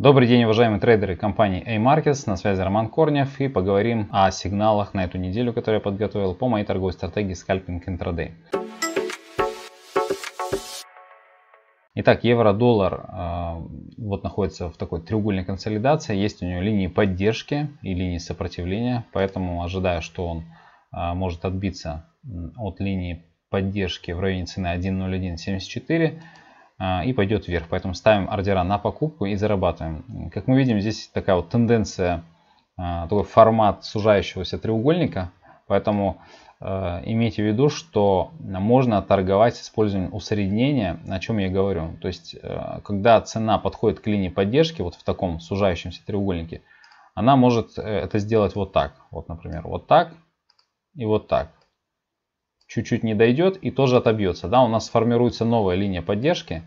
Добрый день, уважаемые трейдеры компании A-Markets, на связи Роман Корнев и поговорим о сигналах на эту неделю, которые я подготовил по моей торговой стратегии скальпинг интрадей. Итак, евро-доллар а, вот находится в такой треугольной консолидации, есть у него линии поддержки и линии сопротивления, поэтому ожидаю, что он а, может отбиться от линии поддержки в районе цены 1.0174, а, и пойдет вверх. Поэтому ставим ордера на покупку и зарабатываем. Как мы видим, здесь такая вот тенденция, а, такой формат сужающегося треугольника. Поэтому а, имейте в виду, что можно торговать с использованием усреднения, о чем я говорю. То есть, когда цена подходит к линии поддержки, вот в таком сужающемся треугольнике, она может э, это сделать вот так. Вот, например, вот так и вот так чуть-чуть не дойдет и тоже отобьется. Да, у нас сформируется новая линия поддержки.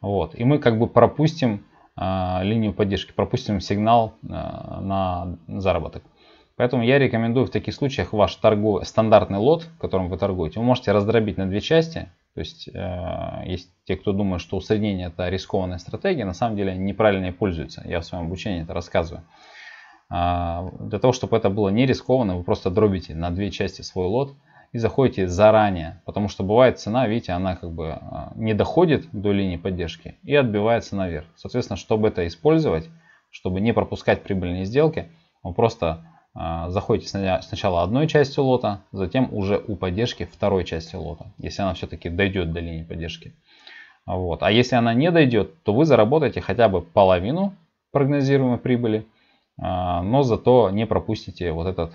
Вот, и мы как бы пропустим э, линию поддержки, пропустим сигнал э, на заработок. Поэтому я рекомендую в таких случаях ваш торгов... стандартный лот, которым вы торгуете, вы можете раздробить на две части. То есть э, есть те, кто думает, что усреднение это рискованная стратегия, на самом деле неправильно и пользуются. Я в своем обучении это рассказываю. Э, для того, чтобы это было не рискованно, вы просто дробите на две части свой лот – и заходите заранее, потому что бывает цена, видите, она как бы а, не доходит до линии поддержки и отбивается наверх. Соответственно, чтобы это использовать, чтобы не пропускать прибыльные сделки, вы просто а, заходите сначала одной частью лота, затем уже у поддержки второй части лота, если она все-таки дойдет до линии поддержки. Вот. А если она не дойдет, то вы заработаете хотя бы половину прогнозируемой прибыли, а, но зато не пропустите вот этот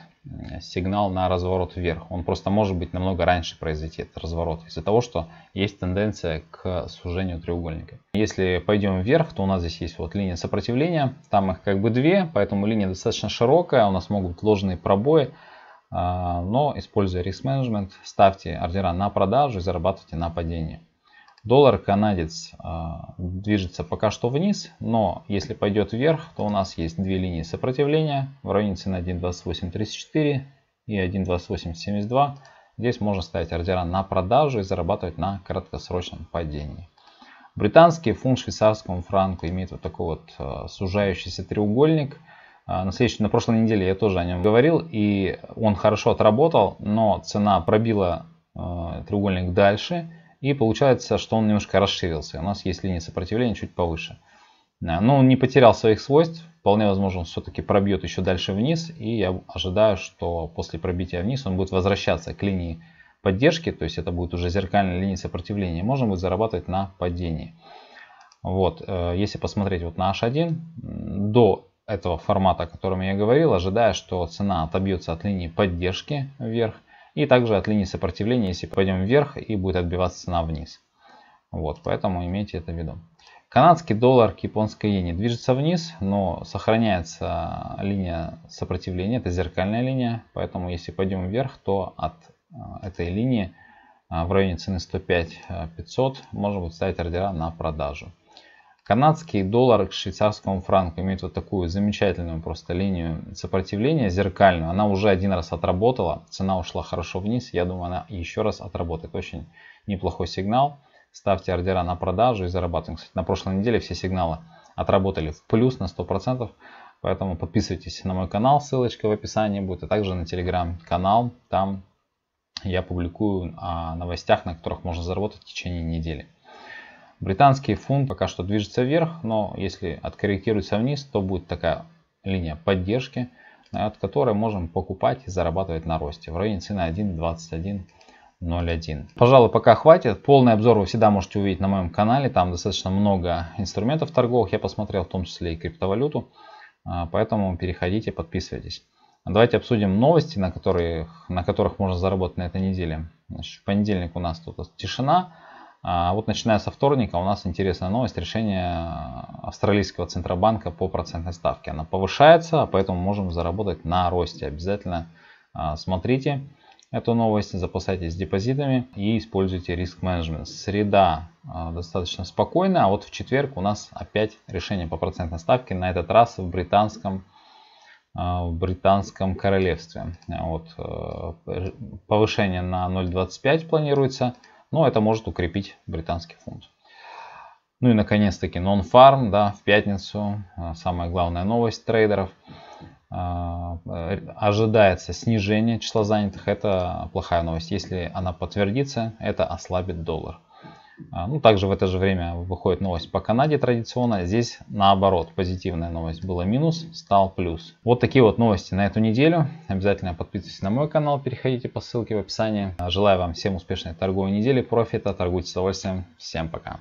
сигнал на разворот вверх. Он просто может быть намного раньше произойти, этот разворот, из-за того, что есть тенденция к сужению треугольника. Если пойдем вверх, то у нас здесь есть вот линия сопротивления, там их как бы две, поэтому линия достаточно широкая, у нас могут быть ложные пробои, а, но используя риск менеджмент, ставьте ордера на продажу и зарабатывайте на падении. Доллар канадец а, движется пока что вниз, но если пойдет вверх, то у нас есть две линии сопротивления в районе цены 1.2834 и 1.2872. Здесь можно ставить ордера на продажу и зарабатывать на краткосрочном падении. Британский фунт швейцарскому франку имеет вот такой вот а, сужающийся треугольник. А, на, следующей, на прошлой неделе я тоже о нем говорил, и он хорошо отработал, но цена пробила треугольник дальше – и получается, что он немножко расширился. У нас есть линия сопротивления чуть повыше. Но ну, он не потерял своих свойств. Вполне возможно, он все-таки пробьет еще дальше вниз. И я ожидаю, что после пробития вниз он будет возвращаться к линии поддержки. То есть это будет уже зеркальная линия сопротивления. Можно будет зарабатывать на падении. Вот, э, если посмотреть вот на H1, до этого формата, о котором я говорил, ожидая, что цена отобьется от линии поддержки вверх – и также от линии сопротивления, если пойдем вверх и будет отбиваться цена вниз. Вот, поэтому имейте это в виду. Канадский доллар к японской иене движется вниз, но сохраняется линия сопротивления, это зеркальная линия, поэтому если пойдем вверх, то от э, этой линии э, в районе цены 105 500 можно будет ставить ордера на продажу. Канадский доллар к швейцарскому франку имеет вот такую замечательную просто линию сопротивления, зеркальную. Она уже один раз отработала, цена ушла хорошо вниз. Я думаю, она еще раз отработает. Очень неплохой сигнал. Ставьте ордера на продажу и зарабатываем. Кстати, на прошлой неделе все сигналы отработали в плюс на 100%. Поэтому подписывайтесь на мой канал, ссылочка в описании будет. А также на телеграм-канал, там я публикую о новостях, на которых можно заработать в течение недели. Британский фунт пока что движется вверх, но если откорректируется вниз, то будет такая линия поддержки, от которой можем покупать и зарабатывать на росте в районе цены 1.2101. Пожалуй, пока хватит. Полный обзор вы всегда можете увидеть на моем канале. Там достаточно много инструментов торговых. Я посмотрел в том числе и криптовалюту. А, поэтому переходите, подписывайтесь. Давайте обсудим новости, на которых, на которых можно заработать на этой неделе. Значит, в понедельник у нас тут тишина. А вот начиная со вторника у нас интересная новость. Решение австралийского центробанка по процентной ставке. Она повышается, а поэтому можем заработать на росте. Обязательно а, смотрите эту новость, запасайтесь депозитами и используйте риск менеджмент. Среда достаточно спокойная, а вот в четверг у нас опять решение по процентной ставке, на этот раз в британском в британском королевстве. Вот, э, повышение на 0,25 планируется. Но ну, это может укрепить британский фунт. Ну и наконец-таки нон-фарм, да, в пятницу, а, самая главная новость трейдеров. А, э, ожидается снижение числа занятых, это плохая новость. Если она подтвердится, это ослабит доллар. А, ну, также в это же время выходит новость по Канаде традиционно. Здесь наоборот, позитивная новость была минус, стал плюс. Вот такие вот новости на эту неделю. Обязательно подписывайтесь на мой канал, переходите по ссылке в описании. Желаю вам всем успешной торговой недели, профита, торгуйте с удовольствием. Всем пока.